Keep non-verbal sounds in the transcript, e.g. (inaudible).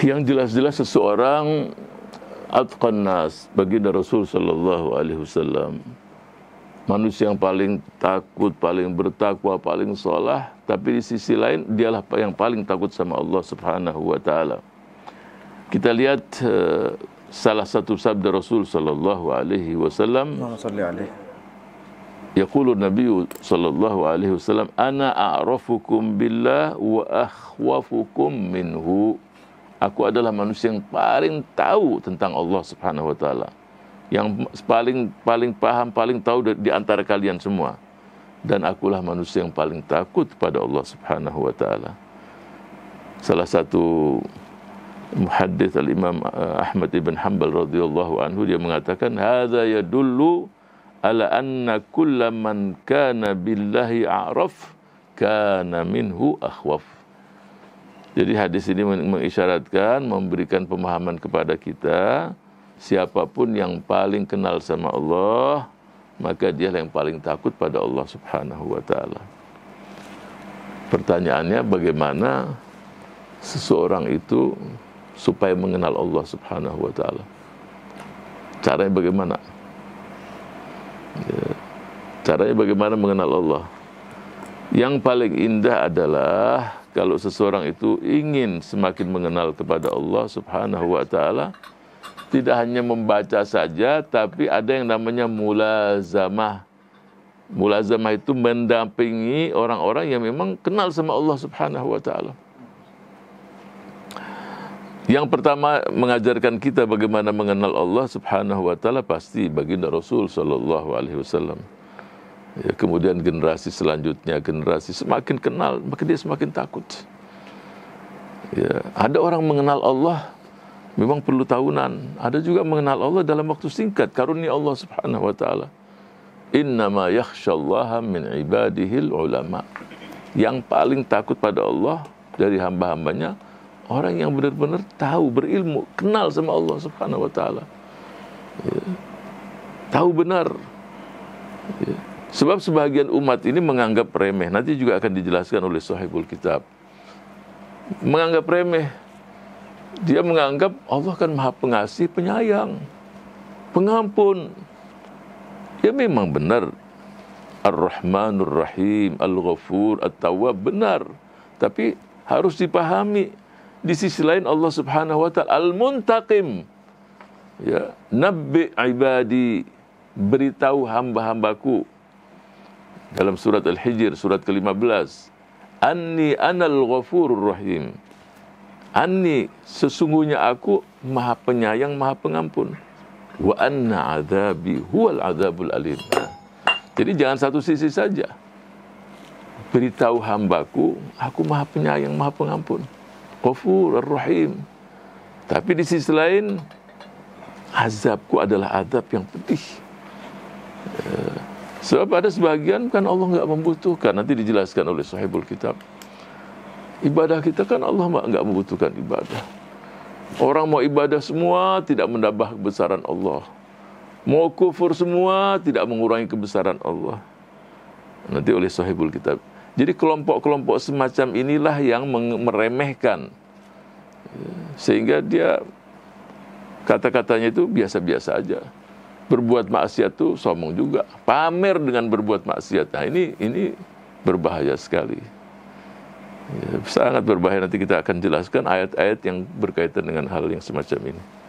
(laughs) yang jelas-jelas seseorang atqan nas baginda Rasul sallallahu alaihi wasallam manusia yang paling takut, paling bertakwa, paling salah, tapi di sisi lain dialah yang paling takut sama Allah Subhanahu wa taala. Kita lihat uh, salah satu sabda Rasul sallallahu alaihi wasallam. Yaqulu Nabi sallallahu alaihi wasallam, "Ana a'rafukum billah wa akhwafukum minhu." aku adalah manusia yang paling tahu tentang Allah Subhanahu wa taala. Yang paling paling paham, paling tahu di antara kalian semua. Dan akulah manusia yang paling takut kepada Allah Subhanahu wa taala. Salah satu muhaddits al-Imam eh, Ahmad bin Hanbal radhiyallahu anhu dia mengatakan hadza yadullu ala anna kullaman kana billahi a'raf kana minhu akhwaf. Jadi hadis ini mengisyaratkan, memberikan pemahaman kepada kita, siapapun yang paling kenal sama Allah, maka dia yang paling takut pada Allah Subhanahu wa taala. Pertanyaannya bagaimana seseorang itu supaya mengenal Allah Subhanahu wa taala? Caranya bagaimana? Ya, caranya bagaimana mengenal Allah? Yang paling indah adalah kalau seseorang itu ingin semakin mengenal kepada Allah Subhanahu wa taala tidak hanya membaca saja tapi ada yang namanya mulazamah. Mulazamah itu mendampingi orang-orang yang memang kenal sama Allah Subhanahu wa taala. Yang pertama mengajarkan kita bagaimana mengenal Allah Subhanahu wa taala pasti baginda Rasul sallallahu alaihi wasallam ya, kemudian generasi selanjutnya generasi semakin kenal maka dia semakin takut ya ada orang mengenal Allah memang perlu tahunan ada juga mengenal Allah dalam waktu singkat karunia Allah Subhanahu wa taala innama yakhsyallaha min ibadihil ulama yang paling takut pada Allah dari hamba-hambanya orang yang benar-benar tahu berilmu kenal sama Allah Subhanahu wa taala ya. tahu benar ya Sebab sebagian umat ini menganggap remeh. Nanti juga akan dijelaskan oleh sahibul kitab. Menganggap remeh. Dia menganggap Allah kan maha pengasih, penyayang. Pengampun. Ya memang benar. Ar-Rahmanur Rahim, Al-Ghafur, At-Tawwab. Benar. Tapi harus dipahami. Di sisi lain Allah subhanahu wa ta'ala Al-Muntaqim. Ya. Nabbi ibadi. Beritahu hamba-hambaku dalam surat Al-Hijr surat ke-15 Anni anal ghafurur rahim Anni sesungguhnya aku maha penyayang maha pengampun wa anna adzabi huwal adzabul alim Jadi jangan satu sisi saja beritahu hambaku aku maha penyayang maha pengampun ghafurur rahim Tapi di sisi lain azabku adalah azab yang pedih Sebab ada sebagian kan Allah nggak membutuhkan. Nanti dijelaskan oleh sahibul kitab. Ibadah kita kan Allah nggak membutuhkan ibadah. Orang mau ibadah semua tidak menambah kebesaran Allah. Mau kufur semua tidak mengurangi kebesaran Allah. Nanti oleh sahibul kitab. Jadi kelompok-kelompok semacam inilah yang meremehkan. Ya, sehingga dia kata-katanya itu biasa-biasa aja berbuat maksiat tuh sombong juga. Pamer dengan berbuat maksiat. Nah, ini ini berbahaya sekali. Ya, sangat berbahaya nanti kita akan jelaskan ayat-ayat yang berkaitan dengan hal yang semacam ini.